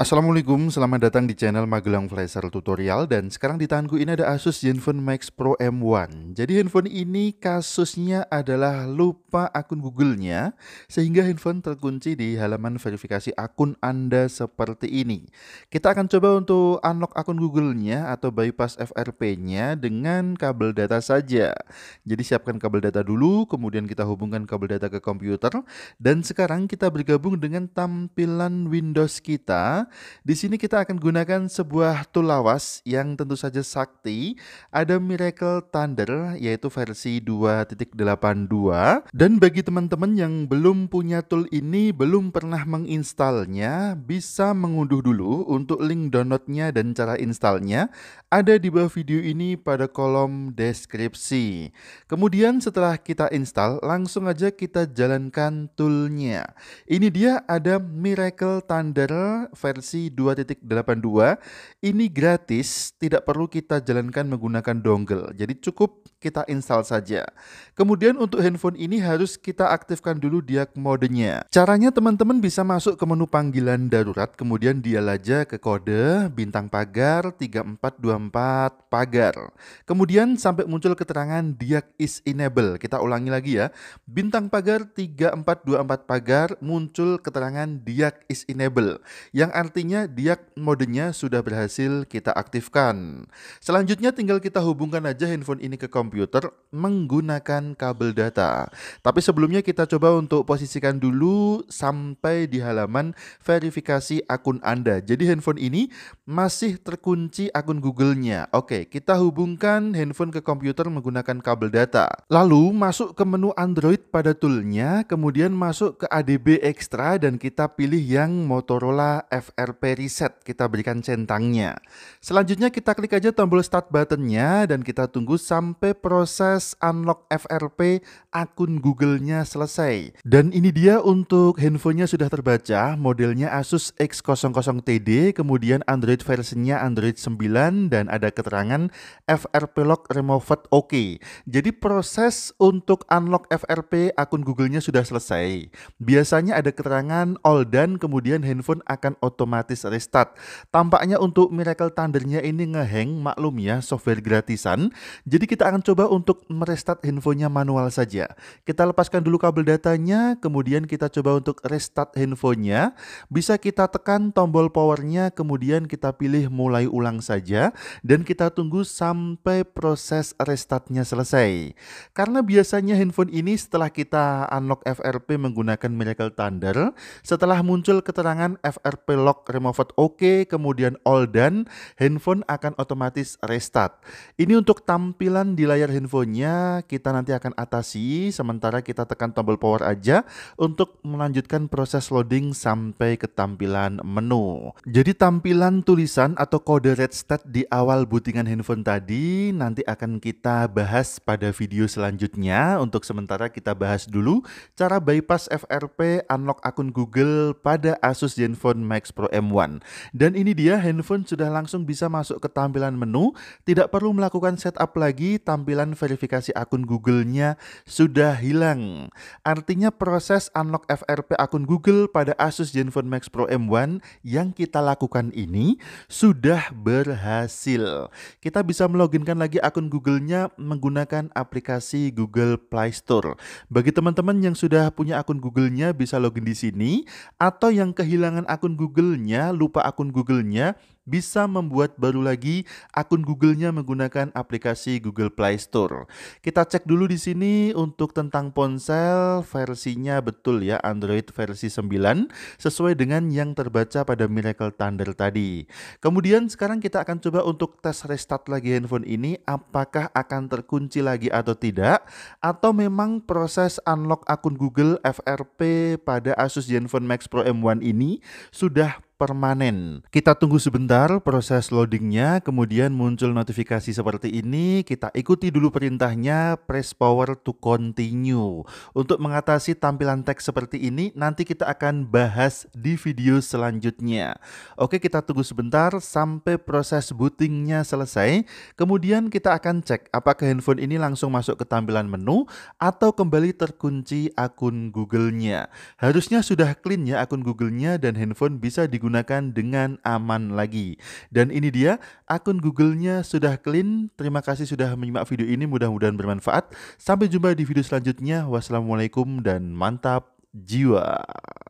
Assalamualaikum, selamat datang di channel Magelang Flasher Tutorial dan sekarang di tanganku ini ada Asus Zenfone Max Pro M1. Jadi handphone ini kasusnya adalah lupa akun Google-nya sehingga handphone terkunci di halaman verifikasi akun Anda seperti ini. Kita akan coba untuk unlock akun Google-nya atau bypass FRP-nya dengan kabel data saja. Jadi siapkan kabel data dulu, kemudian kita hubungkan kabel data ke komputer dan sekarang kita bergabung dengan tampilan Windows kita di sini kita akan gunakan sebuah tool lawas yang tentu saja sakti. Ada Miracle Thunder yaitu versi 2.82 dan bagi teman-teman yang belum punya tool ini, belum pernah menginstalnya, bisa mengunduh dulu untuk link downloadnya dan cara installnya ada di bawah video ini pada kolom deskripsi. Kemudian setelah kita install, langsung aja kita jalankan toolnya. Ini dia ada Miracle Thunder versi versi 2.82 ini gratis, tidak perlu kita jalankan menggunakan dongle. Jadi cukup kita install saja. Kemudian untuk handphone ini harus kita aktifkan dulu diag modenya. Caranya teman-teman bisa masuk ke menu panggilan darurat, kemudian dial aja ke kode bintang pagar 3424 pagar. Kemudian sampai muncul keterangan diag is enable. Kita ulangi lagi ya. Bintang pagar 3424 pagar muncul keterangan diag is enable. Yang artinya dia modenya sudah berhasil kita aktifkan. Selanjutnya tinggal kita hubungkan aja handphone ini ke komputer menggunakan kabel data. Tapi sebelumnya kita coba untuk posisikan dulu sampai di halaman verifikasi akun Anda. Jadi handphone ini masih terkunci akun Google-nya. Oke, kita hubungkan handphone ke komputer menggunakan kabel data. Lalu masuk ke menu Android pada toolnya, kemudian masuk ke ADB Extra dan kita pilih yang Motorola F FRP Reset. Kita berikan centangnya. Selanjutnya kita klik aja tombol start buttonnya dan kita tunggu sampai proses unlock FRP akun Google-nya selesai. Dan ini dia untuk handphonenya sudah terbaca, modelnya Asus X00TD, kemudian Android versinya Android 9 dan ada keterangan FRP Lock Removed OK. Jadi proses untuk unlock FRP akun Google-nya sudah selesai. Biasanya ada keterangan all done kemudian handphone akan otomatis otomatis restart. Tampaknya untuk Miracle Thundernya ini ngeheng, maklum ya, software gratisan. Jadi kita akan coba untuk merestart handphonenya manual saja. Kita lepaskan dulu kabel datanya, kemudian kita coba untuk restart handphonenya. Bisa kita tekan tombol powernya, kemudian kita pilih mulai ulang saja, dan kita tunggu sampai proses restartnya selesai. Karena biasanya handphone ini setelah kita unlock FRP menggunakan Miracle Thunder, setelah muncul keterangan FRP lock lock removed OK, kemudian all done, handphone akan otomatis restart. Ini untuk tampilan di layar handphonenya kita nanti akan atasi, sementara kita tekan tombol power aja untuk melanjutkan proses loading sampai ke tampilan menu. Jadi tampilan tulisan atau kode red stat di awal bootingan handphone tadi nanti akan kita bahas pada video selanjutnya. Untuk sementara kita bahas dulu cara bypass FRP unlock akun Google pada Asus Zenfone Max Pro Pro M1. Dan ini dia handphone sudah langsung bisa masuk ke tampilan menu, tidak perlu melakukan setup lagi, tampilan verifikasi akun Google-nya sudah hilang. Artinya proses unlock FRP akun Google pada Asus Zenfone Max Pro M1 yang kita lakukan ini sudah berhasil. Kita bisa meloginkan lagi akun Google-nya menggunakan aplikasi Google Play Store. Bagi teman-teman yang sudah punya akun Google-nya bisa login di sini atau yang kehilangan akun Google Google-nya, lupa akun Google-nya, bisa membuat baru lagi akun Google-nya menggunakan aplikasi Google Play Store. Kita cek dulu di sini untuk tentang ponsel versinya betul ya Android versi 9 sesuai dengan yang terbaca pada Miracle Thunder tadi. Kemudian sekarang kita akan coba untuk tes restart lagi handphone ini apakah akan terkunci lagi atau tidak atau memang proses unlock akun Google FRP pada Asus ZenFone Max Pro M1 ini sudah permanen. Kita tunggu sebentar proses loadingnya, kemudian muncul notifikasi seperti ini. Kita ikuti dulu perintahnya, press power to continue. Untuk mengatasi tampilan teks seperti ini, nanti kita akan bahas di video selanjutnya. Oke, kita tunggu sebentar sampai proses bootingnya selesai. Kemudian kita akan cek apakah handphone ini langsung masuk ke tampilan menu atau kembali terkunci akun Google-nya. Harusnya sudah clean ya akun Google-nya dan handphone bisa digunakan digunakan dengan aman lagi. Dan ini dia, akun Google-nya sudah clean. Terima kasih sudah menyimak video ini, mudah-mudahan bermanfaat. Sampai jumpa di video selanjutnya. Wassalamualaikum dan mantap jiwa.